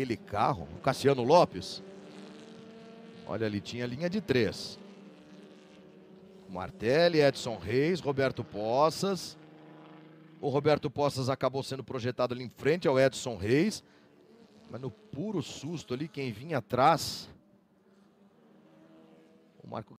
aquele carro, o Cassiano Lopes. Olha ali, tinha linha de três. Martelli, Edson Reis, Roberto Poças. O Roberto Poças acabou sendo projetado ali em frente ao Edson Reis. Mas no puro susto ali, quem vinha atrás. O Marco